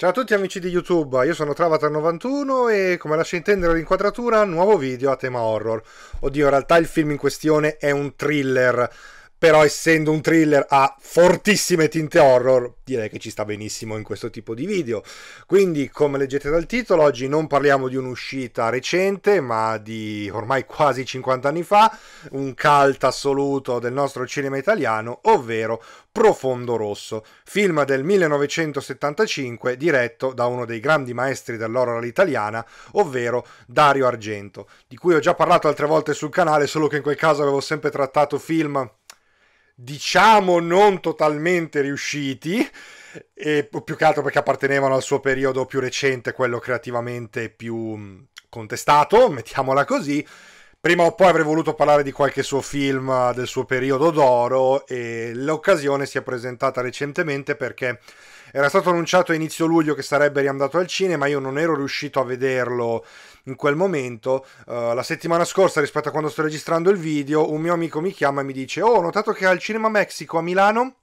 Ciao a tutti amici di YouTube, io sono Travatar91 e come lascia intendere l'inquadratura, nuovo video a tema horror. Oddio, in realtà il film in questione è un thriller però essendo un thriller a fortissime tinte horror, direi che ci sta benissimo in questo tipo di video. Quindi, come leggete dal titolo, oggi non parliamo di un'uscita recente, ma di ormai quasi 50 anni fa, un cult assoluto del nostro cinema italiano, ovvero Profondo Rosso, film del 1975 diretto da uno dei grandi maestri dell'horror italiana, ovvero Dario Argento, di cui ho già parlato altre volte sul canale, solo che in quel caso avevo sempre trattato film diciamo non totalmente riusciti, e più che altro perché appartenevano al suo periodo più recente, quello creativamente più mm, contestato, mettiamola così. Prima o poi avrei voluto parlare di qualche suo film eh, del suo periodo d'oro e l'occasione si è presentata recentemente perché era stato annunciato a inizio luglio che sarebbe riandato al cinema, io non ero riuscito a vederlo in quel momento. Uh, la settimana scorsa, rispetto a quando sto registrando il video, un mio amico mi chiama e mi dice: Oh, ho notato che al Cinema Mexico a Milano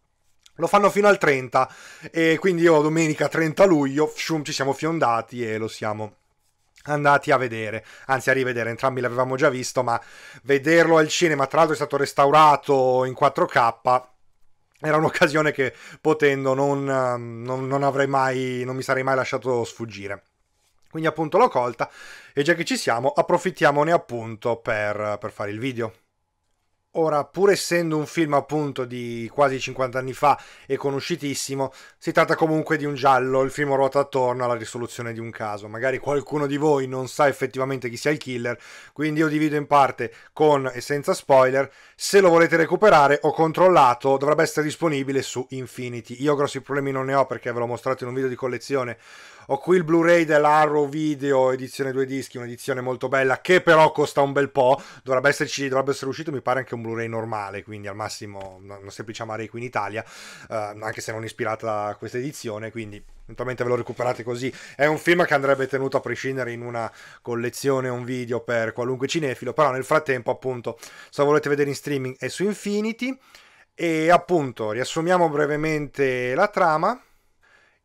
lo fanno fino al 30 e quindi io domenica 30 luglio shum, ci siamo fiondati e lo siamo andati a vedere, anzi a rivedere, entrambi l'avevamo già visto, ma vederlo al cinema, tra l'altro è stato restaurato in 4K, era un'occasione che potendo non, ehm, non, non avrei mai, non mi sarei mai lasciato sfuggire. Quindi appunto l'ho colta e già che ci siamo approfittiamone appunto per, per fare il video. Ora, pur essendo un film appunto di quasi 50 anni fa e conosciutissimo, si tratta comunque di un giallo, il film ruota attorno alla risoluzione di un caso. Magari qualcuno di voi non sa effettivamente chi sia il killer, quindi io divido in parte con e senza spoiler. Se lo volete recuperare, ho controllato, dovrebbe essere disponibile su Infinity. Io grossi problemi non ne ho perché ve l'ho mostrato in un video di collezione ho qui il Blu-ray dell'Arrow Video edizione due dischi, un'edizione molto bella che però costa un bel po', dovrebbe, esserci, dovrebbe essere uscito mi pare anche un Blu-ray normale, quindi al massimo una semplice amare qui in Italia, eh, anche se non ispirata a questa edizione, quindi eventualmente ve lo recuperate così. È un film che andrebbe tenuto a prescindere in una collezione, un video per qualunque cinefilo, però nel frattempo appunto se lo volete vedere in streaming è su Infinity. E appunto riassumiamo brevemente la trama.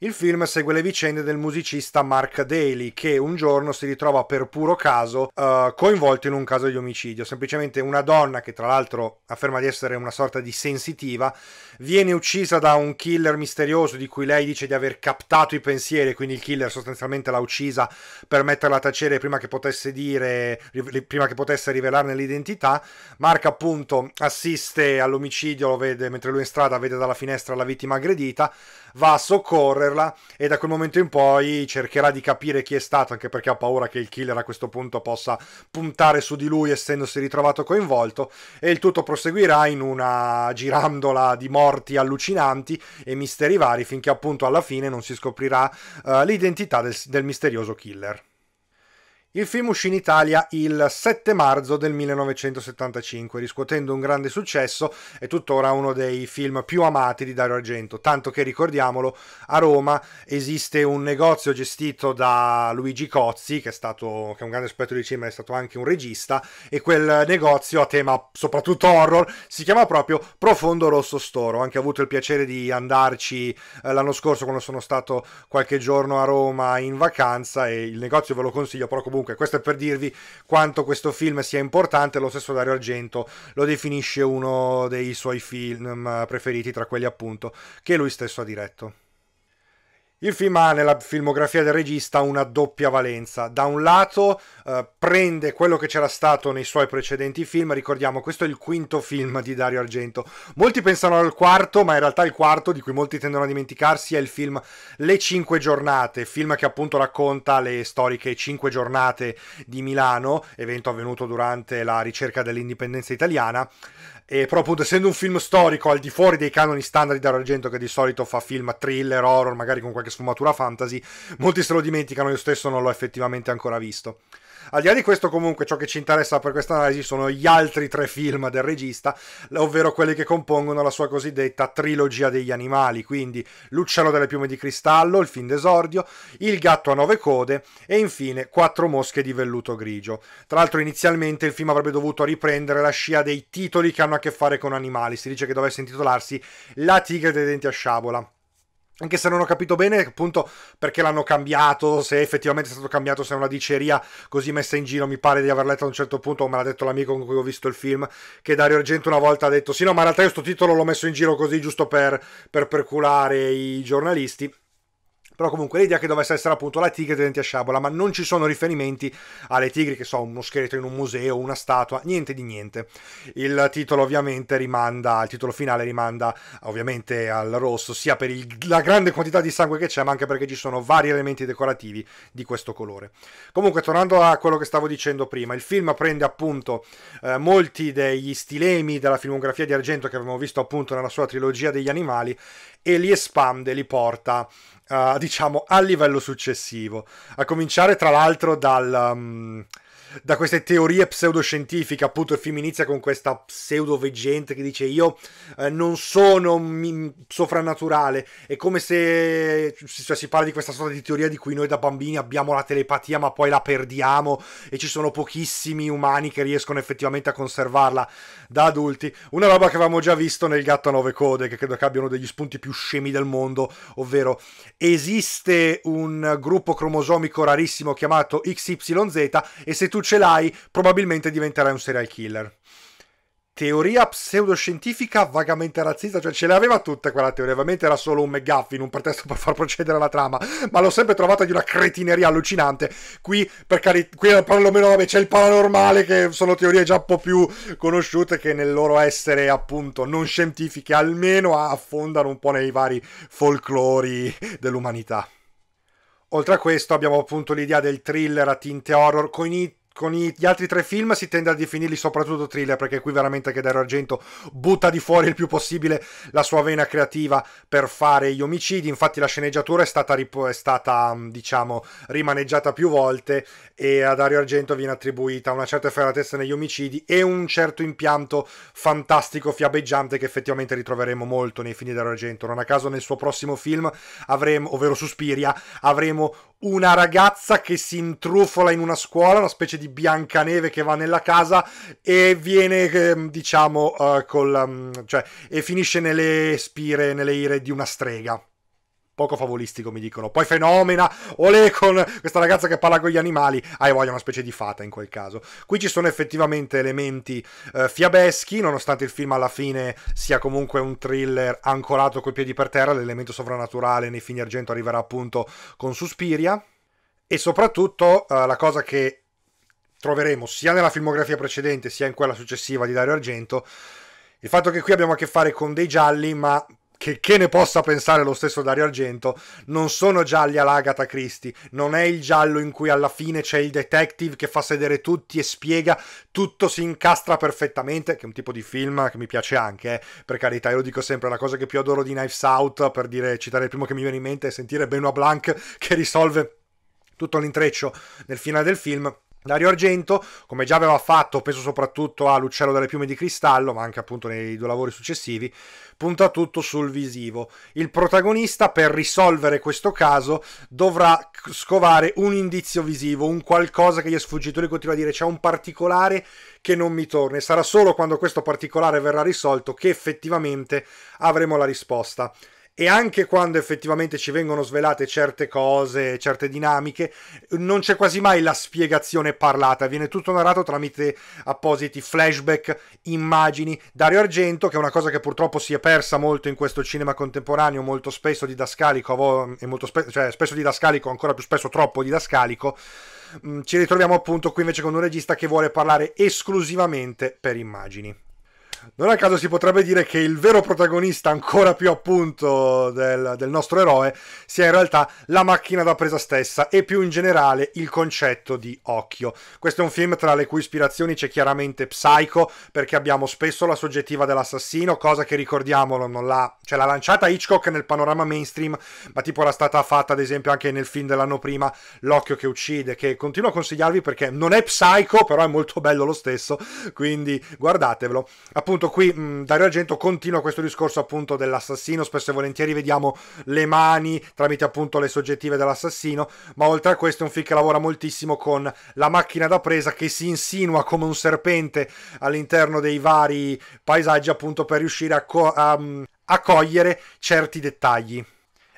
Il film segue le vicende del musicista Mark Daly che un giorno si ritrova per puro caso uh, coinvolto in un caso di omicidio. Semplicemente una donna che tra l'altro afferma di essere una sorta di sensitiva viene uccisa da un killer misterioso di cui lei dice di aver captato i pensieri, quindi il killer sostanzialmente l'ha uccisa per metterla a tacere prima che potesse dire prima che potesse rivelarne l'identità. Mark appunto assiste all'omicidio, lo vede mentre lui è in strada, vede dalla finestra la vittima aggredita, va a soccorrerla e da quel momento in poi cercherà di capire chi è stato, anche perché ha paura che il killer a questo punto possa puntare su di lui essendosi ritrovato coinvolto e il tutto proseguirà in una girandola di morti allucinanti e misteri vari finché appunto alla fine non si scoprirà uh, l'identità del, del misterioso killer. Il film uscì in Italia il 7 marzo del 1975, riscuotendo un grande successo è tuttora uno dei film più amati di Dario Argento, tanto che ricordiamolo, a Roma esiste un negozio gestito da Luigi Cozzi, che è, stato, che è un grande esperto di cinema, è stato anche un regista, e quel negozio a tema soprattutto horror si chiama proprio Profondo Rosso Storo. Ho anche avuto il piacere di andarci eh, l'anno scorso quando sono stato qualche giorno a Roma in vacanza e il negozio ve lo consiglio, però comunque comunque questo è per dirvi quanto questo film sia importante, lo stesso Dario Argento lo definisce uno dei suoi film eh, preferiti tra quelli appunto che lui stesso ha diretto. Il film ha nella filmografia del regista una doppia valenza. Da un lato eh, prende quello che c'era stato nei suoi precedenti film, ricordiamo questo è il quinto film di Dario Argento. Molti pensano al quarto, ma in realtà il quarto, di cui molti tendono a dimenticarsi, è il film Le Cinque Giornate, film che appunto racconta le storiche Cinque Giornate di Milano, evento avvenuto durante la ricerca dell'indipendenza italiana. E però appunto essendo un film storico al di fuori dei canoni standard di Dario Argento che di solito fa film thriller, horror, magari con qualche sfumatura fantasy, molti se lo dimenticano, io stesso non l'ho effettivamente ancora visto. Al di là di questo, comunque, ciò che ci interessa per questa analisi sono gli altri tre film del regista, ovvero quelli che compongono la sua cosiddetta trilogia degli animali, quindi L'uccello delle piume di cristallo, il film d'esordio, Il gatto a nove code e infine Quattro mosche di velluto grigio. Tra l'altro, inizialmente il film avrebbe dovuto riprendere la scia dei titoli che hanno a che fare con animali, si dice che dovesse intitolarsi La tigre dei denti a sciabola anche se non ho capito bene appunto perché l'hanno cambiato, se effettivamente è stato cambiato, se è una diceria così messa in giro, mi pare di aver letto a un certo punto, me l'ha detto l'amico con cui ho visto il film, che Dario Argento una volta ha detto sì no ma in realtà io sto titolo l'ho messo in giro così giusto per, per perculare i giornalisti però comunque l'idea che dovesse essere appunto la tigre denti a sciabola, ma non ci sono riferimenti alle tigri che so, uno scheletro in un museo, una statua, niente di niente. Il titolo ovviamente rimanda, il titolo finale rimanda ovviamente al rosso, sia per il, la grande quantità di sangue che c'è, ma anche perché ci sono vari elementi decorativi di questo colore. Comunque, tornando a quello che stavo dicendo prima, il film prende appunto eh, molti degli stilemi della filmografia di Argento che avevamo visto appunto nella sua trilogia degli animali e li espande, li porta Uh, diciamo al livello successivo a cominciare tra l'altro dal, um, da queste teorie pseudoscientifiche, appunto il film inizia con questa pseudo veggente che dice io eh, non sono mi, soprannaturale, è come se cioè, si parla di questa sorta di teoria di cui noi da bambini abbiamo la telepatia ma poi la perdiamo e ci sono pochissimi umani che riescono effettivamente a conservarla da adulti, una roba che avevamo già visto nel Gatto a nove code, che credo che abbiano degli spunti più scemi del mondo, ovvero esiste un gruppo cromosomico rarissimo chiamato XYZ e se tu ce l'hai, probabilmente diventerai un serial killer. Teoria pseudoscientifica vagamente razzista, cioè ce l'aveva tutta quella teoria, ovviamente era solo un McGuffin, un pretesto per far procedere la trama, ma l'ho sempre trovata di una cretineria allucinante. Qui, per cari- qui perlomeno vabbè, c'è il paranormale, che sono teorie già un po' più conosciute, che nel loro essere appunto non scientifiche almeno affondano un po' nei vari folklori dell'umanità. Oltre a questo abbiamo appunto l'idea del thriller a tinte horror con i con gli altri tre film si tende a definirli soprattutto thriller perché qui veramente che Dario Argento butta di fuori il più possibile la sua vena creativa per fare gli omicidi infatti la sceneggiatura è stata, è stata mm, diciamo rimaneggiata più volte e a Dario Argento viene attribuita una certa efferatezza negli omicidi e un certo impianto fantastico fiabeggiante che effettivamente ritroveremo molto nei film di Dario Argento non a caso nel suo prossimo film avremo ovvero Suspiria avremo una ragazza che si intrufola in una scuola, una specie di biancaneve che va nella casa e viene, ehm, diciamo, uh, col, um, cioè, e finisce nelle spire, nelle ire di una strega poco favolistico, mi dicono. Poi fenomena, olè con questa ragazza che parla con gli animali. Hai ah, voglia una specie di fata in quel caso. Qui ci sono effettivamente elementi eh, fiabeschi, nonostante il film alla fine sia comunque un thriller ancorato coi piedi per terra, l'elemento sovrannaturale nei fini argento arriverà appunto con Suspiria. E soprattutto eh, la cosa che troveremo sia nella filmografia precedente sia in quella successiva di Dario Argento, il fatto che qui abbiamo a che fare con dei gialli, ma che, che, ne possa pensare lo stesso Dario Argento, non sono gialli all'Agata Christie, non è il giallo in cui alla fine c'è il detective che fa sedere tutti e spiega, tutto si incastra perfettamente, che è un tipo di film che mi piace anche, eh, per carità, io lo dico sempre, la cosa che più adoro di Knives Out, per dire, citare il primo che mi viene in mente, è sentire Benoit Blanc che risolve tutto l'intreccio nel finale del film Dario Argento, come già aveva fatto, penso soprattutto a L'Uccello delle Piume di Cristallo, ma anche appunto nei due lavori successivi, punta tutto sul visivo. Il protagonista, per risolvere questo caso, dovrà scovare un indizio visivo, un qualcosa che gli è sfuggito. Lui continua a dire c'è un particolare che non mi torna e sarà solo quando questo particolare verrà risolto che effettivamente avremo la risposta e anche quando effettivamente ci vengono svelate certe cose, certe dinamiche, non c'è quasi mai la spiegazione parlata, viene tutto narrato tramite appositi flashback, immagini. Dario Argento, che è una cosa che purtroppo si è persa molto in questo cinema contemporaneo, molto spesso didascalico, e molto spe- cioè spesso didascalico, ancora più spesso troppo didascalico, mm, ci ritroviamo appunto qui invece con un regista che vuole parlare esclusivamente per immagini. Non a caso si potrebbe dire che il vero protagonista, ancora più appunto del, del, nostro eroe, sia in realtà la macchina da presa stessa e più in generale il concetto di occhio. Questo è un film tra le cui ispirazioni c'è chiaramente Psycho, perché abbiamo spesso la soggettiva dell'assassino, cosa che ricordiamolo non l'ha, cioè l'ha lanciata Hitchcock nel panorama mainstream, ma tipo era stata fatta ad esempio anche nel film dell'anno prima L'occhio che uccide, che continuo a consigliarvi perché non è Psycho, però è molto bello lo stesso, quindi guardatevelo. Appunto appunto qui mh, Dario Argento continua questo discorso appunto dell'assassino, spesso e volentieri vediamo le mani tramite appunto le soggettive dell'assassino, ma oltre a questo è un film che lavora moltissimo con la macchina da presa che si insinua come un serpente all'interno dei vari paesaggi appunto per riuscire a, co- a, a cogliere certi dettagli.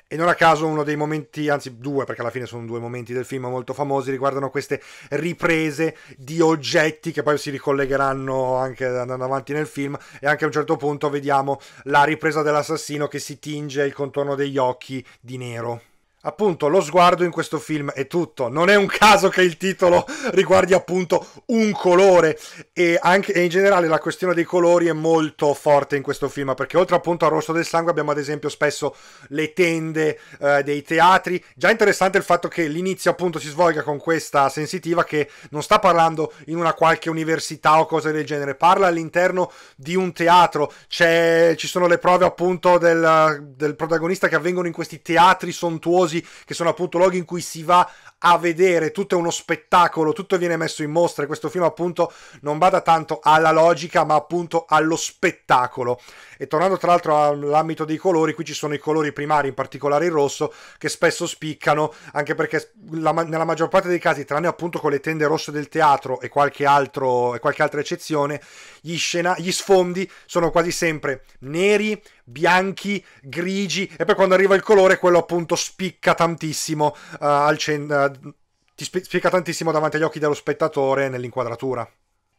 E non a caso uno dei momenti, anzi due, perché alla fine sono due momenti del film molto famosi, riguardano queste riprese di oggetti che poi si ricollegheranno anche andando avanti nel film e anche a un certo punto vediamo la ripresa dell'assassino che si tinge il contorno degli occhi di nero appunto lo sguardo in questo film è tutto. Non è un caso che il titolo riguardi appunto un colore e, anche, e in generale la questione dei colori è molto forte in questo film perché oltre appunto al rosso del sangue abbiamo ad esempio spesso le tende eh, dei teatri. Già interessante il fatto che l'inizio appunto si svolga con questa sensitiva che non sta parlando in una qualche università o cose del genere, parla all'interno di un teatro. ci sono le prove appunto del, del protagonista che avvengono in questi teatri sontuosi che sono appunto luoghi in cui si va a vedere, tutto è uno spettacolo, tutto viene messo in mostra e questo film appunto non bada tanto alla logica ma appunto allo spettacolo. E tornando tra l'altro all'ambito dei colori, qui ci sono i colori primari, in particolare il rosso, che spesso spiccano, anche perché la, nella maggior parte dei casi, tranne appunto con le tende rosse del teatro e qualche, altro, e qualche altra eccezione, gli, scena, gli sfondi sono quasi sempre neri, bianchi, grigi e poi quando arriva il colore quello appunto spicca tantissimo uh, al centro ti spiega tantissimo davanti agli occhi dello spettatore nell'inquadratura.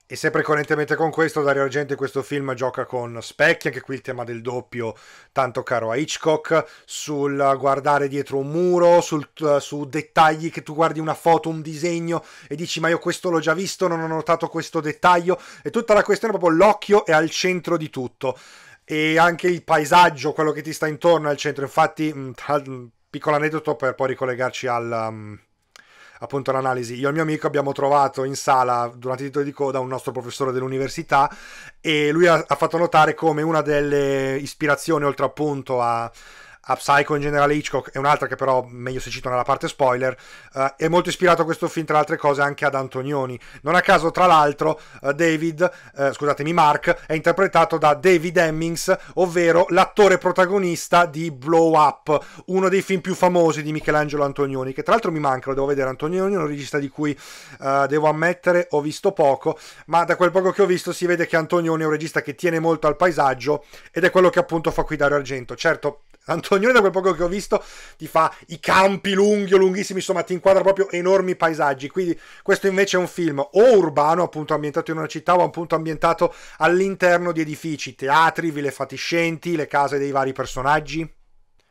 E sempre coerentemente con questo, Dario Argento in questo film gioca con specchi, anche qui il tema del doppio, tanto caro a Hitchcock, sul guardare dietro un muro, sul, eh, su dettagli che tu guardi una foto, un disegno e dici ma io questo l'ho già visto, non ho notato questo dettaglio, e tutta la questione proprio l'occhio è al centro di tutto. E anche il paesaggio, quello che ti sta intorno è al centro, infatti, mm, piccolo aneddoto per poi ricollegarci al... Um appunto l'analisi. Io e il mio amico abbiamo trovato in sala durante i titoli di coda un nostro professore dell'università e lui ha, ha fatto notare come una delle ispirazioni, oltre appunto a a Psycho in generale Hitchcock è un'altra che però meglio se cito nella parte spoiler uh, è molto ispirato a questo film tra le altre cose anche ad Antonioni non a caso tra l'altro uh, David uh, scusatemi Mark è interpretato da David Hemmings ovvero l'attore protagonista di Blow Up uno dei film più famosi di Michelangelo Antonioni che tra l'altro mi manca lo devo vedere Antonioni è un regista di cui devo ammettere ho visto poco ma da quel poco che ho visto si vede che Antonioni è un regista che tiene molto al paesaggio ed è quello che appunto fa qui Dario Argento certo Antonioni, da quel poco che ho visto, ti fa i campi lunghi o lunghissimi, insomma, ti inquadra proprio enormi paesaggi. Quindi, questo invece è un film o urbano, appunto ambientato in una città, o appunto ambientato all'interno di edifici, teatri, ville fatiscenti, le case dei vari personaggi.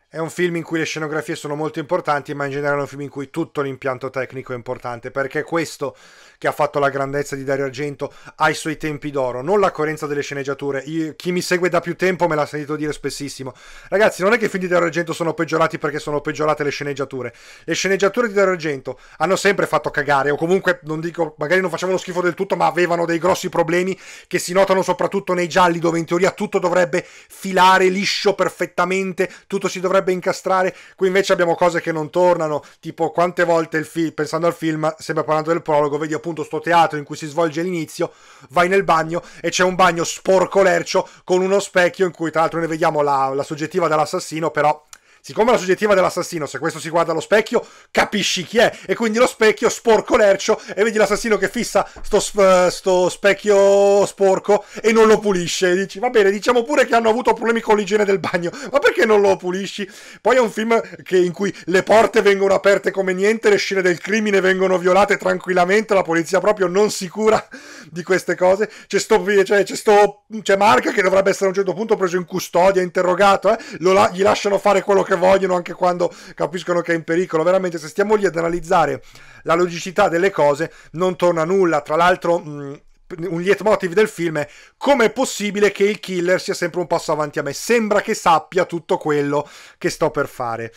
È un film in cui le scenografie sono molto importanti, ma in generale è un film in cui tutto l'impianto tecnico è importante, perché questo che ha fatto la grandezza di Dario Argento ai suoi tempi d'oro, non la coerenza delle sceneggiature. Io, chi mi segue da più tempo me l'ha sentito dire spessissimo. Ragazzi, non è che i film di Dario Argento sono peggiorati perché sono peggiorate le sceneggiature. Le sceneggiature di Dario Argento hanno sempre fatto cagare, o comunque non dico, magari non facevano schifo del tutto, ma avevano dei grossi problemi che si notano soprattutto nei gialli, dove in teoria tutto dovrebbe filare liscio perfettamente, tutto si dovrebbe incastrare. Qui invece abbiamo cose che non tornano, tipo quante volte il film, pensando al film, sempre parlando del prologo, vedi appunto sto teatro in cui si svolge l'inizio, vai nel bagno e c'è un bagno sporco lercio con uno specchio in cui tra l'altro ne vediamo la, la soggettiva dell'assassino, però Siccome la soggettiva dell'assassino, se questo si guarda allo specchio, capisci chi è. E quindi lo specchio sporco lercio e vedi l'assassino che fissa sto, sp- eh, sto specchio sporco e non lo pulisce. E dici, va bene, diciamo pure che hanno avuto problemi con l'igiene del bagno, ma perché non lo pulisci? Poi è un film che, in cui le porte vengono aperte come niente, le scene del crimine vengono violate tranquillamente, la polizia proprio non si cura di queste cose. C'è sto, cioè, c'è sto c'è Marca che dovrebbe essere a un certo punto preso in custodia, interrogato, eh? la- gli lasciano fare quello che che vogliono anche quando capiscono che è in pericolo. Veramente, se stiamo lì ad analizzare la logicità delle cose, non torna nulla. Tra l'altro. Mh, un leitmotiv del film è come è possibile che il killer sia sempre un passo avanti a me? Sembra che sappia tutto quello che sto per fare.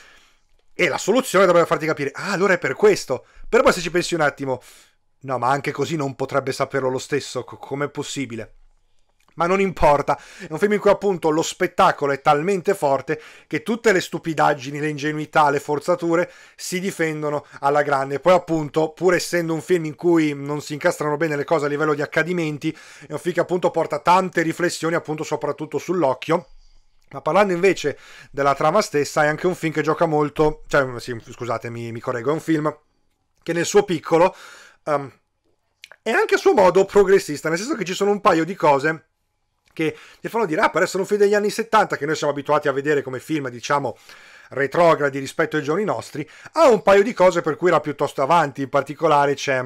E la soluzione dovrebbe farti capire, ah, allora è per questo. Però poi se ci pensi un attimo, no, ma anche così non potrebbe saperlo lo stesso, com'è possibile? ma non importa. È un film in cui appunto lo spettacolo è talmente forte che tutte le stupidaggini, le ingenuità, le forzature si difendono alla grande. Poi appunto, pur essendo un film in cui non si incastrano bene le cose a livello di accadimenti, è un film che appunto porta tante riflessioni appunto soprattutto sull'occhio. Ma parlando invece della trama stessa, è anche un film che gioca molto, cioè sì, scusatemi, mi correggo, è un film che nel suo piccolo um, è anche a suo modo progressista, nel senso che ci sono un paio di cose che ti fanno dire, ah, però sono film degli anni 70 che noi siamo abituati a vedere come film, diciamo, retrogradi rispetto ai giorni nostri, ha un paio di cose per cui era piuttosto avanti, in particolare c'è...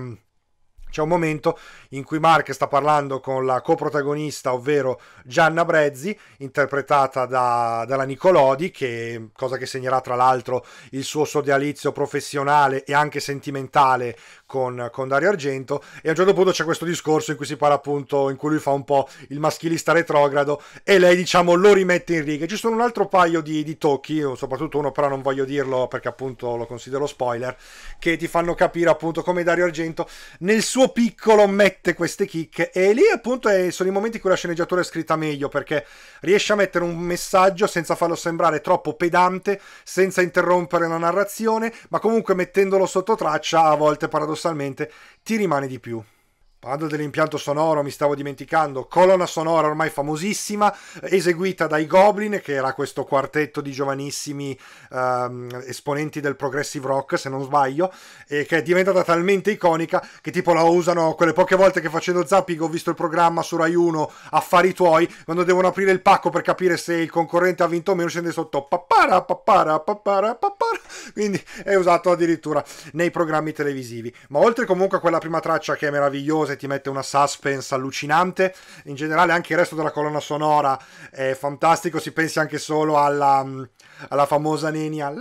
C'è un momento in cui Mark sta parlando con la coprotagonista, ovvero Gianna Brezzi, interpretata da, dalla Nicolodi, che, cosa che segnerà tra l'altro il suo sodalizio professionale e anche sentimentale con, con, Dario Argento. E a un certo punto c'è questo discorso in cui si parla appunto, in cui lui fa un po' il maschilista retrogrado e lei diciamo lo rimette in riga. Ci sono un altro paio di, di tocchi, soprattutto uno però non voglio dirlo perché appunto lo considero spoiler, che ti fanno capire appunto come Dario Argento nel suo suo piccolo mette queste chicche e lì appunto è, sono i momenti in cui la sceneggiatura è scritta meglio perché riesce a mettere un messaggio senza farlo sembrare troppo pedante, senza interrompere la narrazione, ma comunque mettendolo sotto traccia a volte paradossalmente ti rimane di più. Parlando dell'impianto sonoro, mi stavo dimenticando, colonna sonora ormai famosissima, eh, eseguita dai Goblin, che era questo quartetto di giovanissimi ehm, esponenti del progressive rock, se non sbaglio, e che è diventata talmente iconica che tipo la usano quelle poche volte che facendo zapping ho visto il programma su Rai 1 Affari tuoi, quando devono aprire il pacco per capire se il concorrente ha vinto o meno, scende sotto papara papara papara papara, quindi è usato addirittura nei programmi televisivi. Ma oltre comunque a quella prima traccia che è meravigliosa, e ti mette una suspense allucinante. In generale anche il resto della colonna sonora è fantastico, si pensi anche solo alla, alla famosa nenia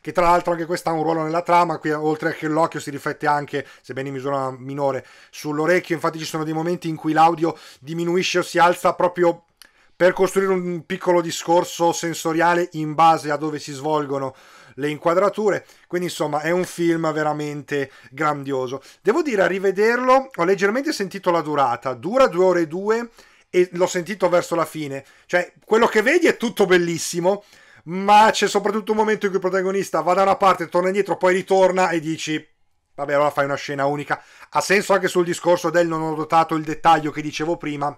che tra l'altro anche questa ha un ruolo nella trama, qui oltre che l'occhio si riflette anche, sebbene in misura minore, sull'orecchio, infatti ci sono dei momenti in cui l'audio diminuisce o si alza proprio per costruire un piccolo discorso sensoriale in base a dove si svolgono le inquadrature, quindi insomma è un film veramente grandioso. Devo dire a rivederlo, ho leggermente sentito la durata, dura due ore e due e l'ho sentito verso la fine, cioè quello che vedi è tutto bellissimo, ma c'è soprattutto un momento in cui il protagonista va da una parte, torna indietro, poi ritorna e dici vabbè allora fai una scena unica. Ha senso anche sul discorso del non ho dotato il dettaglio che dicevo prima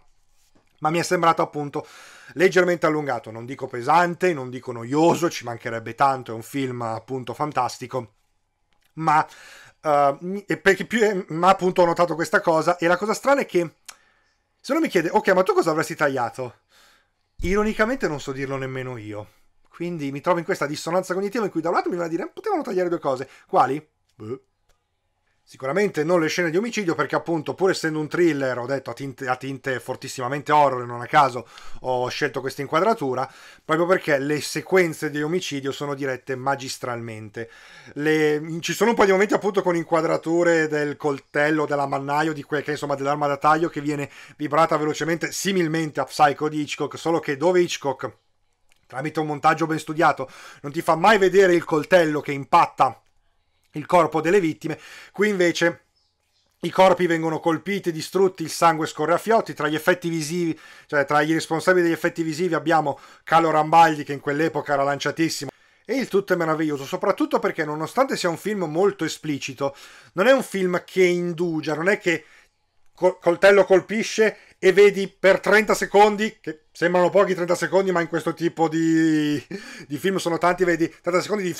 ma mi è sembrato appunto leggermente allungato, non dico pesante, non dico noioso, ci mancherebbe tanto, è un film appunto fantastico, ma, uh, più, eh, ma appunto ho notato questa cosa e la cosa strana è che se uno mi chiede, ok, ma tu cosa avresti tagliato? Ironicamente non so dirlo nemmeno io. Quindi mi trovo in questa dissonanza cognitiva in cui da un lato mi va a dire eh, potevano tagliare due cose. Quali? Beh. Sicuramente non le scene di omicidio perché appunto pur essendo un thriller, ho detto a tinte, a tinte fortissimamente horror, non a caso ho scelto questa inquadratura, proprio perché le sequenze di omicidio sono dirette magistralmente. Le, ci sono un po' di momenti appunto con inquadrature del coltello, della mannaio, di quel che insomma dell'arma da taglio che viene vibrata velocemente, similmente a Psycho di Hitchcock, solo che dove Hitchcock tramite un montaggio ben studiato non ti fa mai vedere il coltello che impatta il corpo delle vittime. Qui invece i corpi vengono colpiti, distrutti, il sangue scorre a fiotti. Tra gli effetti visivi, cioè tra i responsabili degli effetti visivi, abbiamo Carlo Rambaldi, che in quell'epoca era lanciatissimo. E il tutto è meraviglioso, soprattutto perché, nonostante sia un film molto esplicito, non è un film che indugia, non è che col- coltello colpisce e vedi per 30 secondi, che sembrano pochi 30 secondi, ma in questo tipo di, di film sono tanti, vedi 30 secondi di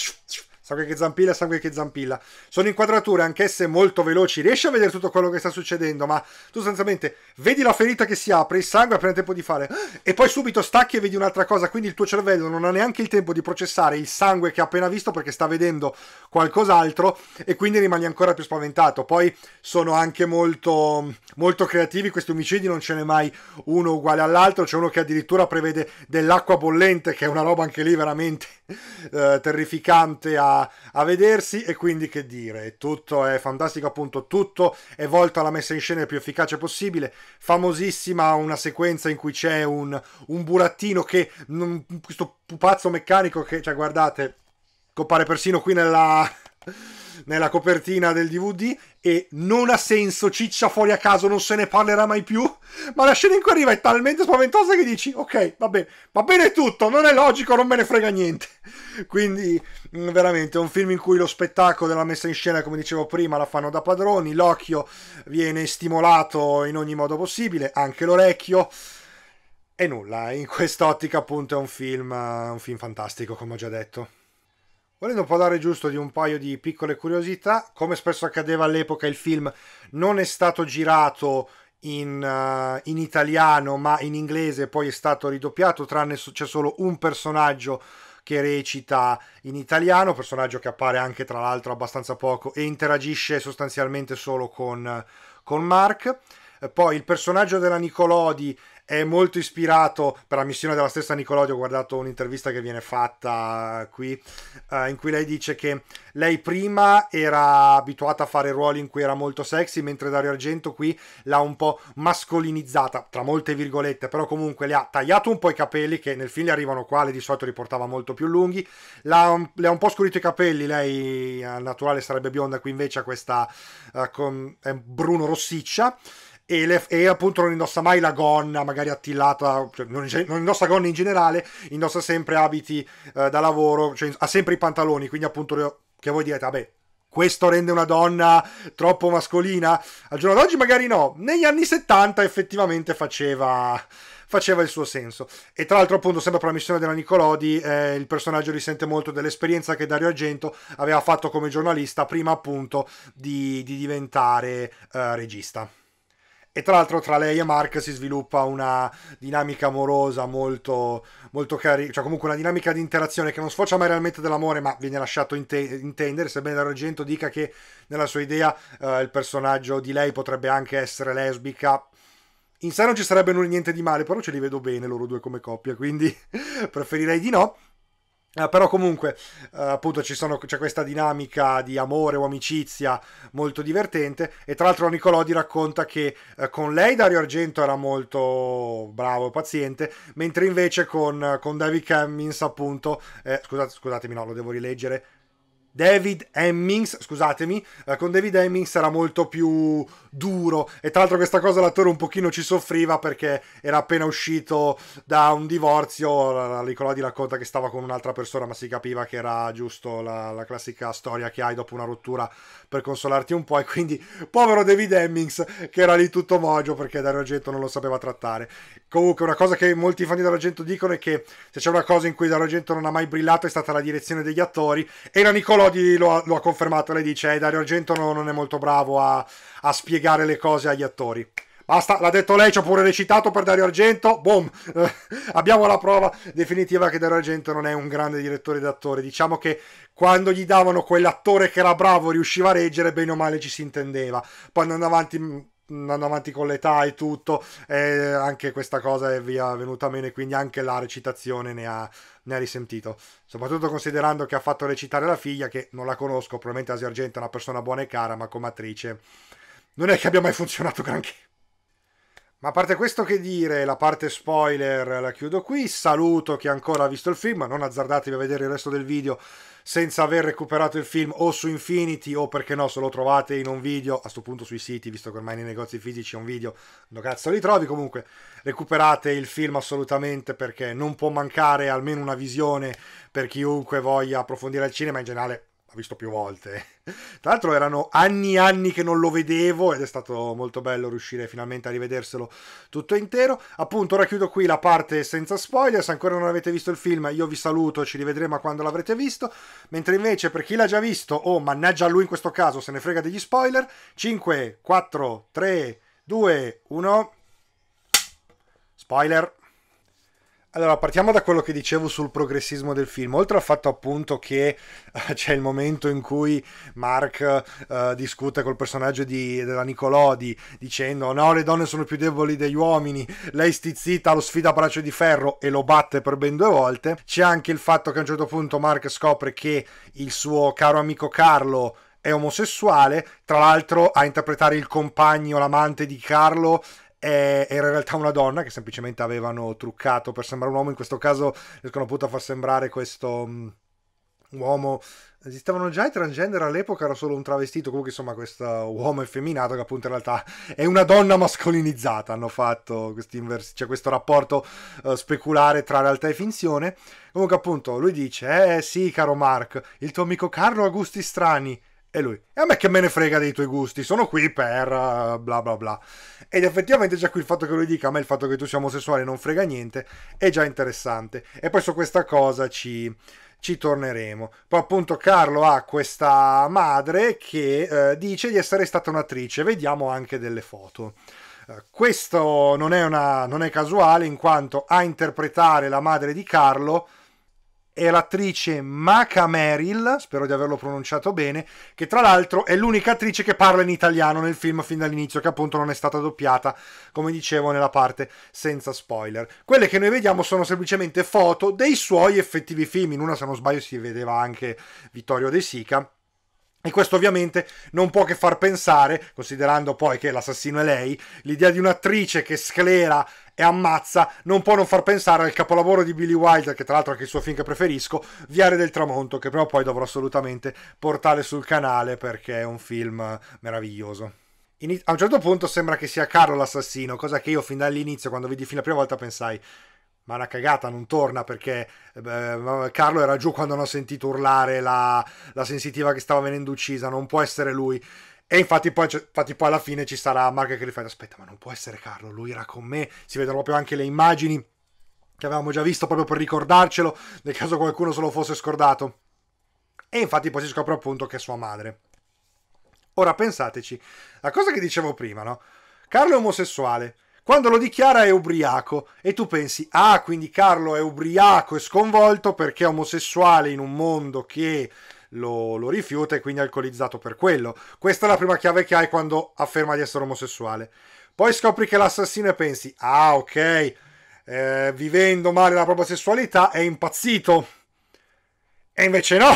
Sangue che zampilla, sangue che zampilla. Sono inquadrature anch'esse molto veloci, riesci a vedere tutto quello che sta succedendo, ma tu sostanzialmente vedi la ferita che si apre, il sangue prende tempo di fare e poi subito stacchi e vedi un'altra cosa, quindi il tuo cervello non ha neanche il tempo di processare il sangue che ha appena visto perché sta vedendo qualcos'altro e quindi rimani ancora più spaventato. Poi sono anche molto, molto creativi questi omicidi, non ce n'è mai uno uguale all'altro, c'è uno che addirittura prevede dell'acqua bollente, che è una roba anche lì veramente eh, terrificante a a, vedersi e quindi che dire, tutto è fantastico appunto, tutto è volto alla messa in scena il più efficace possibile, famosissima una sequenza in cui c'è un, un burattino che, non, questo pupazzo meccanico che, cioè guardate, compare persino qui nella nella copertina del DVD e non ha senso, ciccia fuori a caso, non se ne parlerà mai più, ma la scena in cui arriva è talmente spaventosa che dici, ok, va bene, va bene tutto, non è logico, non me ne frega niente. Quindi mm, veramente è un film in cui lo spettacolo della messa in scena, come dicevo prima, la fanno da padroni, l'occhio viene stimolato in ogni modo possibile, anche l'orecchio. E nulla, in quest'ottica appunto è un film, un film fantastico, come ho già detto. Volendo parlare giusto di un paio di piccole curiosità, come spesso accadeva all'epoca il film non è stato girato in, uh, in italiano ma in inglese poi è stato ridoppiato, tranne c'è solo un personaggio che recita in italiano, personaggio che appare anche tra l'altro abbastanza poco e interagisce sostanzialmente solo con, con Mark. Poi il personaggio della Nicolodi è molto ispirato per la missione della stessa Nicolodio. Ho guardato un'intervista che viene fatta qui, eh, in cui lei dice che lei prima era abituata a fare ruoli in cui era molto sexy, mentre Dario Argento qui l'ha un po' mascolinizzata, tra molte virgolette, però comunque le ha tagliato un po' i capelli, che nel film le arrivano qua, le di solito li portava molto più lunghi, le ha un po' scurito i capelli, lei al eh, naturale sarebbe bionda, qui invece ha questa, eh, con, è bruno rossiccia e, le, e, appunto non indossa mai la gonna, magari attillata, cioè non, non, indossa gonne in generale, indossa sempre abiti eh, da lavoro, cioè ha sempre i pantaloni, quindi appunto che voi direte, vabbè, questo rende una donna troppo mascolina? Al giorno d'oggi magari no, negli anni 70 effettivamente faceva, faceva il suo senso. E tra l'altro appunto sempre per la missione della Nicolodi eh, il personaggio risente molto dell'esperienza che Dario Argento aveva fatto come giornalista prima appunto di, di diventare eh, regista. E tra l'altro tra lei e Mark si sviluppa una dinamica amorosa molto, molto carina, cioè comunque una dinamica di interazione che non sfocia mai realmente dell'amore, ma viene lasciato inte- intendere, sebbene Argento dica che nella sua idea eh, il personaggio di lei potrebbe anche essere lesbica. In sé non ci sarebbe niente di male, però ce li vedo bene loro due come coppia, quindi preferirei di no. Uh, però comunque uh, appunto sono, c'è questa dinamica di amore o amicizia molto divertente e tra l'altro Nicolodi racconta che uh, con lei Dario Argento era molto bravo e paziente mentre invece con, eh, con David Cummins appunto eh, scusate, scusatemi no lo devo rileggere David Hemmings, scusatemi, eh, con David Hemmings era molto più duro e tra l'altro questa cosa l'attore un pochino ci soffriva perché era appena uscito da un divorzio, Nicola di racconta che stava con un'altra persona ma si capiva che era giusto la, la, classica storia che hai dopo una rottura per consolarti un po' e quindi povero David Hemmings che era lì tutto mogio perché Dario Argento non lo sapeva trattare. Comunque una cosa che molti fan di Dario Argento dicono è che se c'è una cosa in cui Dario Argento non ha mai brillato è stata la direzione degli attori e la Nicola Lodi lo ha, lo ha confermato, lei dice, eh, Dario Argento non è molto bravo a, a spiegare le cose agli attori. Basta, l'ha detto lei, ci ho pure recitato per Dario Argento, boom! Eh, abbiamo la prova definitiva che Dario Argento non è un grande direttore d'attore. Diciamo che quando gli davano quell'attore che era bravo riusciva a reggere, bene o male ci si intendeva. Poi andando avanti andando avanti con l'età e tutto, eh, anche questa cosa è via venuta meno e quindi anche la recitazione ne ha, ne ha, risentito. Soprattutto considerando che ha fatto recitare la figlia, che non la conosco, probabilmente Asi Argento è una persona buona e cara, ma come attrice non è che abbia mai funzionato granché. Ma a parte questo che dire, la parte spoiler la chiudo qui, saluto chi ancora ha visto il film, ma non azzardatevi a vedere il resto del video senza aver recuperato il film o su Infinity o perché no se lo trovate in un video, a sto punto sui siti, visto che ormai nei negozi fisici è un video, no cazzo li trovi, comunque recuperate il film assolutamente perché non può mancare almeno una visione per chiunque voglia approfondire il cinema in generale l'ha visto più volte. Tra l'altro erano anni e anni che non lo vedevo ed è stato molto bello riuscire finalmente a rivederselo tutto intero. Appunto, ora chiudo qui la parte senza spoiler. Se ancora non avete visto il film, io vi saluto, ci rivedremo quando l'avrete visto. Mentre invece per chi l'ha già visto, oh, mannaggia lui in questo caso, se ne frega degli spoiler. 5, 4, 3, 2, 1. Spoiler. Allora, partiamo da quello che dicevo sul progressismo del film, oltre al fatto appunto che eh, c'è il momento in cui Mark eh, discute col personaggio di, della Nicolodi dicendo no, le donne sono più deboli degli uomini, lei stizzita lo sfida a braccio di ferro e lo batte per ben due volte, c'è anche il fatto che a un certo punto Mark scopre che il suo caro amico Carlo è omosessuale, tra l'altro a interpretare il compagno, l'amante di Carlo era in realtà una donna che semplicemente avevano truccato per sembrare un uomo, in questo caso riescono appunto a far sembrare questo mm, uomo esistevano già i transgender all'epoca era solo un travestito comunque insomma questo uomo effeminato che appunto in realtà è una donna mascolinizzata hanno fatto invers- cioè questo rapporto uh, speculare tra realtà e finzione comunque appunto lui dice eh sì caro Mark il tuo amico Carlo ha gusti strani e lui, e a me che me ne frega dei tuoi gusti, sono qui per eh, bla bla bla. Ed effettivamente già qui il fatto che lui dica a me il fatto che tu sia omosessuale non frega niente è già interessante. E poi su questa cosa ci, ci torneremo. Poi appunto Carlo ha questa madre che eh, dice di essere stata un'attrice, vediamo anche delle foto. Eh, questo non è, una, non è casuale in quanto a interpretare la madre di Carlo è l'attrice Maca Merrill, spero di averlo pronunciato bene, che tra l'altro è l'unica attrice che parla in italiano nel film fin dall'inizio, che appunto non è stata doppiata, come dicevo nella parte senza spoiler. Quelle che noi vediamo sono semplicemente foto dei suoi effettivi film, in una se non sbaglio si vedeva anche Vittorio De Sica, e questo ovviamente non può che far pensare, considerando poi che l'assassino è lei, l'idea di un'attrice che sclera e ammazza non può non far pensare al capolavoro di Billy Wilder, che tra l'altro è anche il suo film che preferisco, Viare del tramonto, che prima o poi dovrò assolutamente portare sul canale perché è un film meraviglioso. a un certo punto sembra che sia Carlo l'assassino, cosa che io fin dall'inizio, quando vidi film la prima volta, pensai ma una cagata non torna perché eh, Carlo era giù quando hanno sentito urlare la, la, sensitiva che stava venendo uccisa, non può essere lui. E infatti poi, infatti poi alla fine ci sarà Mark che gli fa, aspetta ma non può essere Carlo, lui era con me, si vedono proprio anche le immagini che avevamo già visto proprio per ricordarcelo, nel caso qualcuno se lo fosse scordato. E infatti poi si scopre appunto che è sua madre. Ora pensateci, la cosa che dicevo prima, no? Carlo è omosessuale, quando lo dichiara è ubriaco e tu pensi, ah, quindi Carlo è ubriaco e sconvolto perché è omosessuale in un mondo che lo, lo, rifiuta e quindi è alcolizzato per quello. Questa è la prima chiave che hai quando afferma di essere omosessuale. Poi scopri che l'assassino e pensi, ah ok, eh, vivendo male la propria sessualità è impazzito. E invece no!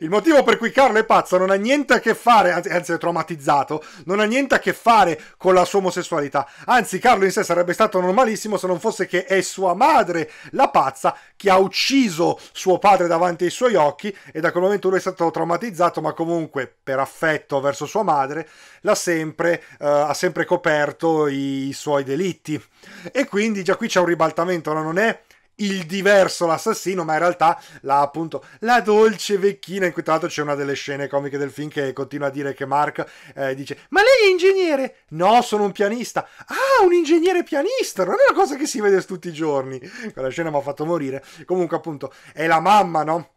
Il motivo per cui Carlo è pazzo non ha niente a che fare, anzi, è traumatizzato, non ha niente a che fare con la sua omosessualità. Anzi, Carlo in sé sarebbe stato normalissimo se non fosse che è sua madre, la pazza, che ha ucciso suo padre davanti ai suoi occhi e da quel momento lui è stato traumatizzato, ma comunque per affetto verso sua madre l'ha sempre, eh, ha sempre coperto i, i suoi delitti. E quindi già qui c'è un ribaltamento, no? non è il diverso, l'assassino, ma in realtà la appunto la dolce vecchina, in cui tra l'altro c'è una delle scene comiche del film che continua a dire che Mark eh, dice ma lei è ingegnere? No, sono un pianista. Ah, un ingegnere pianista, non è una cosa che si vede tutti i giorni. Quella scena mi ha fatto morire. Comunque appunto è la mamma, no?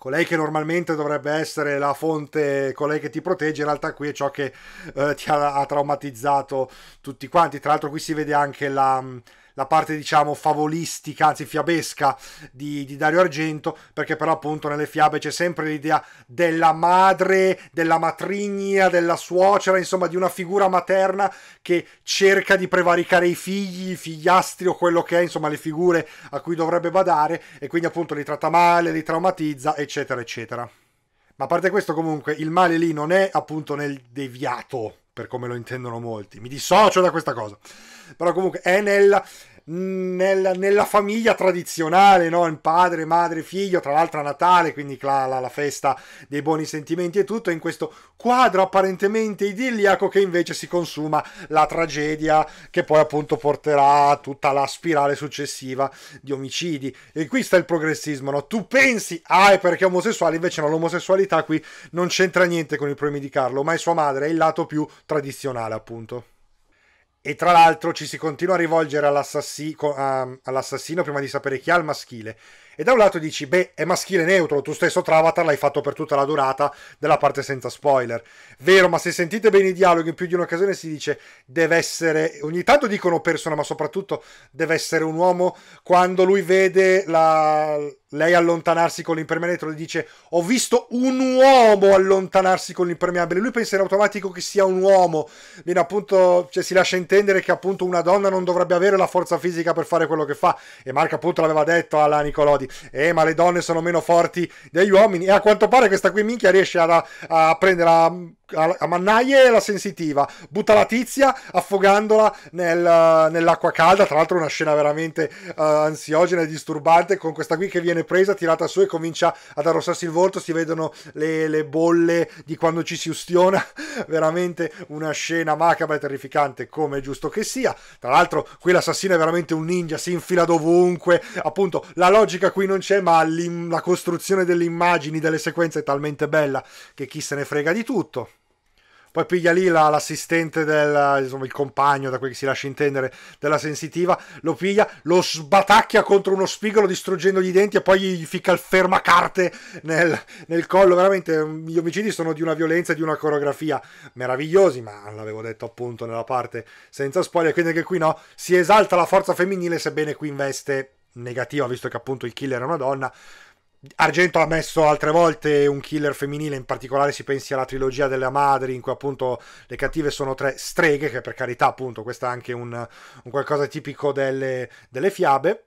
colei che normalmente dovrebbe essere la fonte, colei che ti protegge, in realtà qui è ciò che eh, ti ha, ha, traumatizzato tutti quanti. Tra l'altro qui si vede anche la, la parte diciamo favolistica, anzi fiabesca di, di, Dario Argento, perché però appunto nelle fiabe c'è sempre l'idea della madre, della matrigna, della suocera, insomma di una figura materna che cerca di prevaricare i figli, i figliastri o quello che è, insomma le figure a cui dovrebbe badare e quindi appunto li tratta male, li traumatizza, eccetera, eccetera. Ma a parte questo comunque il male lì non è appunto nel deviato, per come lo intendono molti. Mi dissocio da questa cosa però comunque è nella, nella, nella famiglia tradizionale, no? padre, madre, figlio, tra l'altro a Natale, quindi la, la, la, festa dei buoni sentimenti e tutto, in questo quadro apparentemente idilliaco che invece si consuma la tragedia che poi appunto porterà a tutta la spirale successiva di omicidi. E qui sta il progressismo, no? tu pensi, ah è perché è omosessuale, invece no, l'omosessualità qui non c'entra niente con i problemi di Carlo, ma è sua madre, è il lato più tradizionale appunto. E tra l'altro ci si continua a rivolgere all'assassino, all'assassino prima di sapere chi ha il maschile e da un lato dici, beh, è maschile neutro, tu stesso Travatar l'hai fatto per tutta la durata della parte senza spoiler. Vero, ma se sentite bene i dialoghi in più di un'occasione si dice, deve essere, ogni tanto dicono persona, ma soprattutto deve essere un uomo, quando lui vede la... lei allontanarsi con l'impermeabile, dice, ho visto un uomo allontanarsi con l'impermeabile, lui pensa in automatico che sia un uomo, viene appunto, cioè si lascia intendere che appunto una donna non dovrebbe avere la forza fisica per fare quello che fa, e Marco appunto l'aveva detto alla Nicolò episodi. Eh, ma le donne sono meno forti degli uomini. E a quanto pare questa qui minchia riesce a, a prendere, a a mannaie la sensitiva, butta la tizia affogandola nel, eh, nell'acqua calda, tra l'altro una scena veramente uh, ansiogena e disturbante con questa qui che viene presa, tirata su e comincia ad arrossarsi il volto, si vedono le, le bolle di quando ci si ustiona, veramente una scena macabra e terrificante come è giusto che sia, tra l'altro qui l'assassino è veramente un ninja, si infila dovunque, appunto la logica qui non c'è ma la costruzione delle immagini, delle sequenze è talmente bella che chi se ne frega di tutto poi piglia lì la, l'assistente del insomma, il compagno da quel che si lascia intendere della sensitiva lo piglia lo sbatacchia contro uno spigolo distruggendogli i denti e poi gli ficca il fermacarte nel, nel collo veramente mm, gli omicidi sono di una violenza e di una coreografia meravigliosi ma l'avevo detto appunto nella parte senza spoiler quindi anche qui no si esalta la forza femminile sebbene qui in veste negativa visto che appunto il killer è una donna Argento ha messo altre volte un killer femminile, in particolare si pensi alla trilogia delle madri, in cui appunto le cattive sono tre streghe, che per carità appunto questo è anche un, un qualcosa tipico delle, delle fiabe.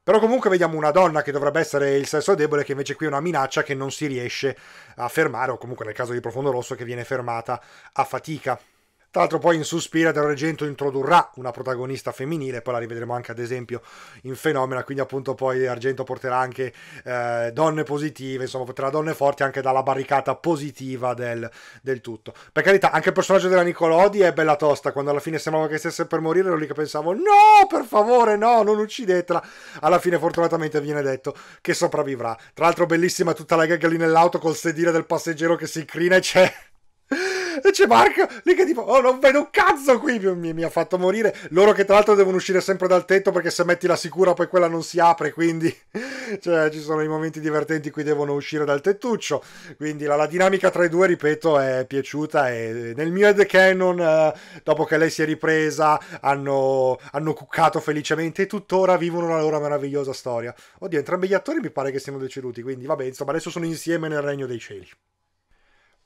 Però comunque vediamo una donna che dovrebbe essere il sesso debole, che invece qui è una minaccia che non si riesce a fermare, o comunque nel caso di Profondo Rosso che viene fermata a fatica. Tra l'altro poi in Suspira del Regento introdurrà una protagonista femminile, poi la rivedremo anche ad esempio in Fenomena, quindi appunto poi Argento porterà anche eh, donne positive, insomma porterà donne forti anche dalla barricata positiva del, del, tutto. Per carità, anche il personaggio della Nicolodi è bella tosta, quando alla fine sembrava che stesse per morire ero lì che pensavo no, per favore, no, non uccidetela. Alla fine fortunatamente viene detto che sopravvivrà. Tra l'altro bellissima tutta la gag lì nell'auto col sedile del passeggero che si crina e c'è e c'è Marco lì che tipo, oh non vedo un cazzo qui, mi, mi, ha fatto morire. Loro che tra l'altro devono uscire sempre dal tetto perché se metti la sicura poi quella non si apre, quindi cioè, ci sono i momenti divertenti in cui devono uscire dal tettuccio. Quindi la, la dinamica tra i due, ripeto, è piaciuta e nel mio Ed Cannon, eh, dopo che lei si è ripresa, hanno, hanno cuccato felicemente e tuttora vivono la loro meravigliosa storia. Oddio, entrambi gli attori mi pare che siano deceduti, quindi vabbè, insomma adesso sono insieme nel regno dei cieli.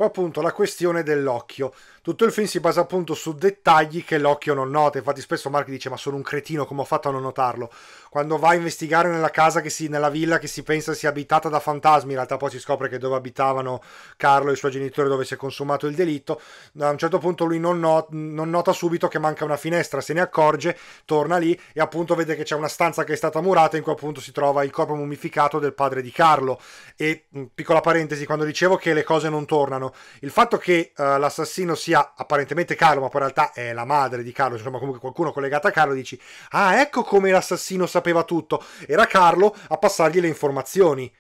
Poi appunto la questione dell'occhio. Tutto il film si basa appunto su dettagli che l'occhio non nota. Infatti spesso Mark dice ma sono un cretino, come ho fatto a non notarlo? Quando va a investigare nella casa, che si, nella villa che si pensa sia abitata da fantasmi, in realtà poi si scopre che dove abitavano Carlo e i suoi genitori, dove si è consumato il delitto, a un certo punto lui non, not- non nota subito che manca una finestra, se ne accorge, torna lì e appunto vede che c'è una stanza che è stata murata in cui appunto si trova il corpo mummificato del padre di Carlo. E piccola parentesi, quando dicevo che le cose non tornano, il fatto che uh, l'assassino sia apparentemente Carlo, ma poi in realtà è la madre di Carlo, insomma comunque qualcuno collegato a Carlo, dici, ah ecco come l'assassino sapeva tutto, era Carlo a passargli le informazioni.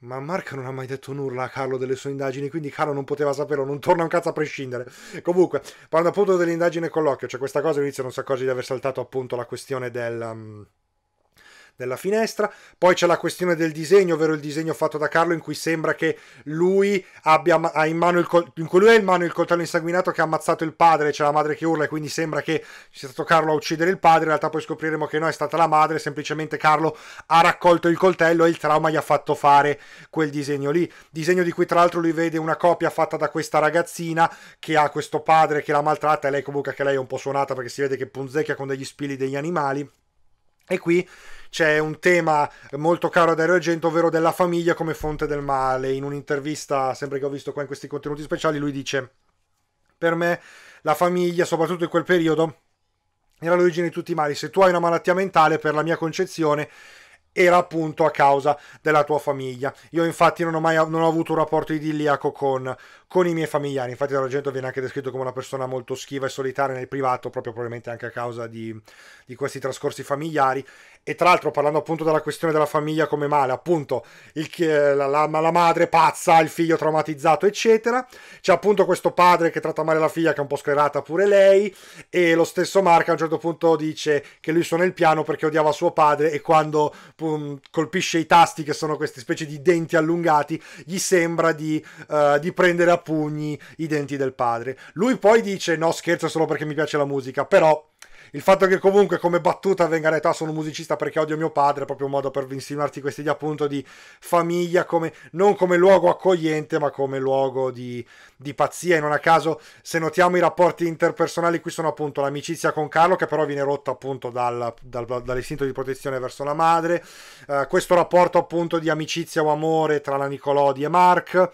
Ma Marco non ha mai detto nulla a Carlo delle sue indagini, quindi Carlo non poteva saperlo, non torna un cazzo a prescindere. Comunque, parlando appunto dell'indagine colloquio, cioè questa cosa all'inizio non si accorge di aver saltato appunto la questione del... Um della finestra. Poi c'è la questione del disegno, ovvero il disegno fatto da Carlo in cui sembra che lui abbia ha in mano il col- in cui lui ha in mano il coltello insanguinato che ha ammazzato il padre, c'è la madre che urla e quindi sembra che sia stato Carlo a uccidere il padre, in realtà poi scopriremo che no, è stata la madre, semplicemente Carlo ha raccolto il coltello e il trauma gli ha fatto fare quel disegno lì. Disegno di cui tra l'altro lui vede una copia fatta da questa ragazzina che ha questo padre che la maltratta e lei comunque che lei è un po' suonata perché si vede che punzecchia con degli spilli degli animali. E qui c'è un tema molto caro ad Dario Argento, ovvero della famiglia come fonte del male. In un'intervista, sempre che ho visto qua in questi contenuti speciali, lui dice: Per me la famiglia, soprattutto in quel periodo, era l'origine di tutti i mali. Se tu hai una malattia mentale, per la mia concezione, era appunto a causa della tua famiglia. Io infatti non ho mai non ho avuto un rapporto idilliaco con, con i miei familiari. Infatti, D'Argento viene anche descritto come una persona molto schiva e solitaria nel privato, proprio probabilmente anche a causa di, di questi trascorsi familiari. E tra l'altro, parlando appunto della questione della famiglia come male, appunto il, la, la, la madre pazza, il figlio traumatizzato, eccetera. C'è appunto questo padre che tratta male la figlia, che è un po' sclerata pure lei. E lo stesso Mark a un certo punto dice che lui suona il piano perché odiava suo padre e quando um, colpisce i tasti, che sono queste specie di denti allungati, gli sembra di, uh, di prendere pugni i denti del padre. Lui poi dice no scherzo solo perché mi piace la musica, però il fatto che comunque come battuta venga detto ah sono musicista perché odio mio padre è proprio un modo per insinuarti questa idea appunto di famiglia come, non come luogo accogliente ma come luogo di, di, pazzia e non a caso se notiamo i rapporti interpersonali qui sono appunto l'amicizia con Carlo che però viene rotta appunto dal, dal, dall'istinto di protezione verso la madre eh, questo rapporto appunto di amicizia o amore tra la Nicolodi e Mark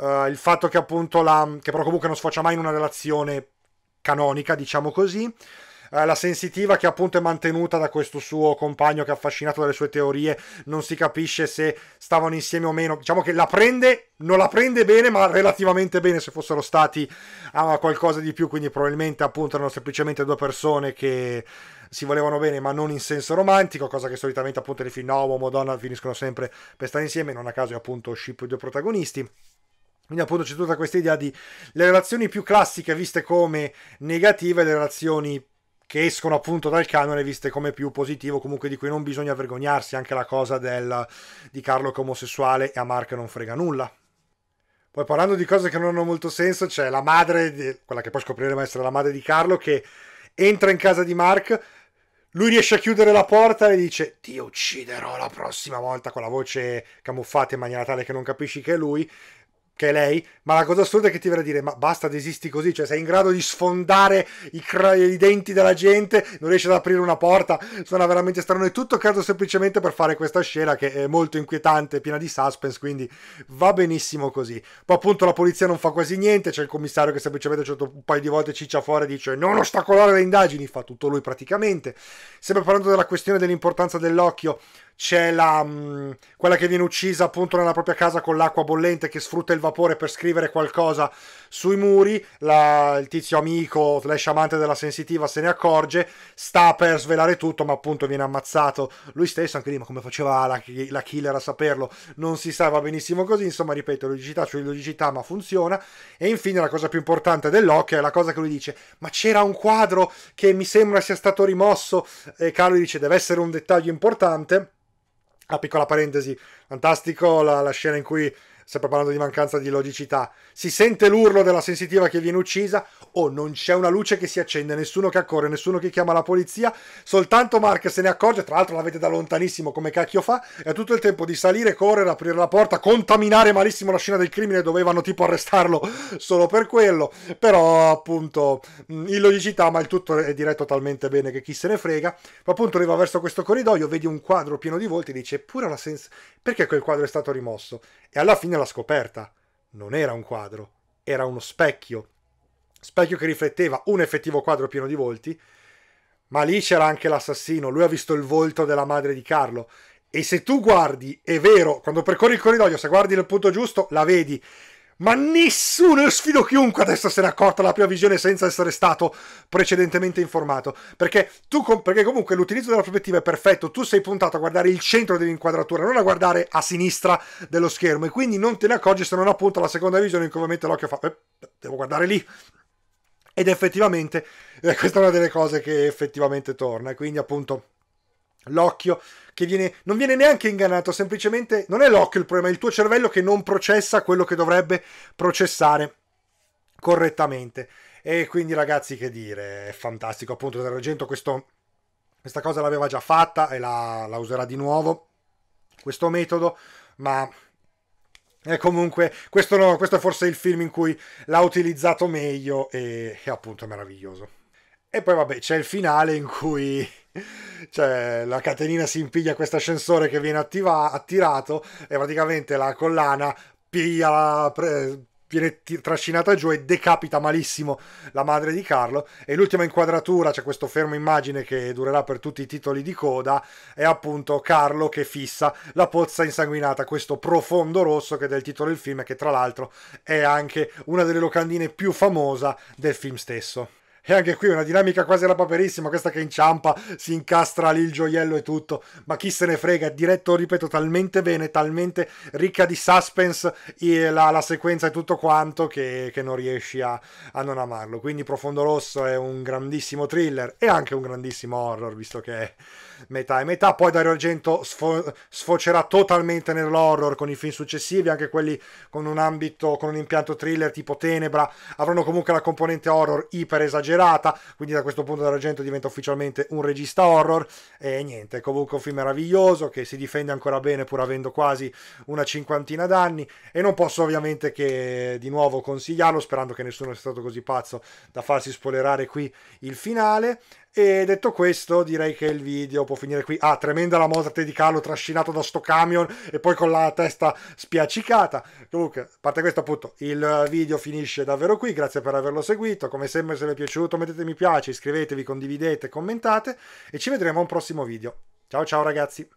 eh, il fatto che appunto la, che però comunque non sfocia mai in una relazione canonica, diciamo così, eh, la sensitiva che appunto è mantenuta da questo suo compagno che è affascinato dalle sue teorie, non si capisce se stavano insieme o meno, diciamo che la prende, non la prende bene ma relativamente bene se fossero stati a qualcosa di più, quindi probabilmente appunto erano semplicemente due persone che si volevano bene ma non in senso romantico, cosa che solitamente appunto nei film no, uomo, donna finiscono sempre per stare insieme, non a caso è appunto ship i due protagonisti. Quindi appunto c'è tutta questa idea di le relazioni più classiche viste come negative, le relazioni che escono appunto dal canone viste come più positivo, comunque di cui non bisogna vergognarsi, anche la cosa del, di Carlo che è omosessuale e a Mark non frega nulla. Poi parlando di cose che non hanno molto senso, c'è la madre, di, quella che poi scopriremo essere la madre di Carlo, che entra in casa di Mark, lui riesce a chiudere la porta e dice ti ucciderò la prossima volta con la voce camuffata in maniera tale che non capisci che è lui che è lei, ma la cosa assurda è che ti verrà a dire ma basta desisti così, cioè sei in grado di sfondare i, cra- i denti della gente, non riesci ad aprire una porta, suona veramente strano È tutto credo semplicemente per fare questa scena che è molto inquietante, piena di suspense, quindi va benissimo così. Poi appunto la polizia non fa quasi niente, c'è il commissario che semplicemente certo un paio di volte ciccia fuori e dice non ostacolare le indagini, fa tutto lui praticamente. Sempre parlando della questione dell'importanza dell'occhio, c'è la, mh, mm, quella che viene uccisa appunto nella propria casa con l'acqua bollente che sfrutta il vapore per scrivere qualcosa sui muri, la, il tizio amico slash amante della sensitiva se ne accorge, sta per svelare tutto ma appunto viene ammazzato lui stesso, anche lì ma come faceva la, la killer a saperlo non si sa, va benissimo così, insomma ripeto logicità su cioè logicità ma funziona e infine la cosa più importante dell'occhio è la cosa che lui dice ma c'era un quadro che mi sembra sia stato rimosso e Carlo dice deve essere un dettaglio importante una ah, piccola parentesi, fantastico la, la scena in cui sempre parlando di mancanza di logicità, si sente l'urlo della sensitiva che viene uccisa, oh non c'è una luce che si accende, nessuno che accorre, nessuno che chiama la polizia, soltanto Mark se ne accorge, tra l'altro la vede da lontanissimo come cacchio fa, e ha tutto il tempo di salire, correre, aprire la porta, contaminare malissimo la scena del crimine, dovevano tipo arrestarlo solo per quello, però appunto mm, illogicità, ma il tutto è diretto talmente bene che chi se ne frega, ma appunto arriva verso questo corridoio, vedi un quadro pieno di volti, dice pure la sensazione, perché quel quadro è stato rimosso? E alla fine la scoperta. Non era un quadro, era uno specchio. Specchio che rifletteva un effettivo quadro pieno di volti, ma lì c'era anche l'assassino, lui ha visto il volto della madre di Carlo. E se tu guardi, è vero, quando percorri il corridoio, se guardi nel punto giusto, la vedi. Ma nessuno, io sfido chiunque adesso se n'è accorta la prima visione senza essere stato precedentemente informato. Perché, tu, perché comunque l'utilizzo della prospettiva è perfetto, tu sei puntato a guardare il centro dell'inquadratura, non a guardare a sinistra dello schermo. E quindi non te ne accorgi se non appunto la seconda visione in cui ovviamente l'occhio fa... Eh, devo guardare lì. Ed effettivamente, eh, questa è una delle cose che effettivamente torna. E Quindi appunto l'occhio che viene, non viene neanche ingannato, semplicemente non è l'occhio il problema, è il tuo cervello che non processa quello che dovrebbe processare correttamente. E quindi ragazzi che dire, è fantastico, appunto Dell'Argento questo, questa cosa l'aveva già fatta e la, la userà di nuovo, questo metodo, ma e comunque, questo, no, questo, è forse il film in cui l'ha utilizzato meglio e, e appunto è meraviglioso. E poi vabbè, c'è il finale in cui cioè la catenina si impiglia questo ascensore che viene attiva- attirato e praticamente la collana piglia pre- viene t- trascinata giù e decapita malissimo la madre di Carlo e l'ultima inquadratura c'è questo fermo immagine che durerà per tutti i titoli di coda è appunto Carlo che fissa la pozza insanguinata questo profondo rosso che è del titolo del film e che tra l'altro è anche una delle locandine più famosa del film stesso e anche qui una dinamica quasi alla paperissima, questa che inciampa, si incastra lì il gioiello e tutto, ma chi se ne frega, diretto, ripeto, talmente bene, talmente ricca di suspense la, la sequenza e tutto quanto che, che non riesci a, a, non amarlo. Quindi Profondo Rosso è un grandissimo thriller e anche un grandissimo horror, visto che... È metà e metà. Poi Dario Argento sfo- sfocerà totalmente nell'horror con i film successivi, anche quelli con un ambito, con un impianto thriller tipo Tenebra, avranno comunque la componente horror iper esagerata, quindi da questo punto Dario Argento diventa ufficialmente un regista horror e niente, è comunque un film meraviglioso che si difende ancora bene pur avendo quasi una cinquantina d'anni e non posso ovviamente che di nuovo consigliarlo, sperando che nessuno sia stato così pazzo da farsi spoilerare qui il finale. E detto questo, direi che il video può finire qui. Ah, tremenda la morte di Carlo trascinato da sto camion e poi con la testa spiaccicata. Comunque, a parte questo, appunto, il video finisce davvero qui. Grazie per averlo seguito. Come sempre, se vi è piaciuto, mettete mi piace, iscrivetevi, condividete, commentate e ci vedremo a un prossimo video. Ciao ciao ragazzi!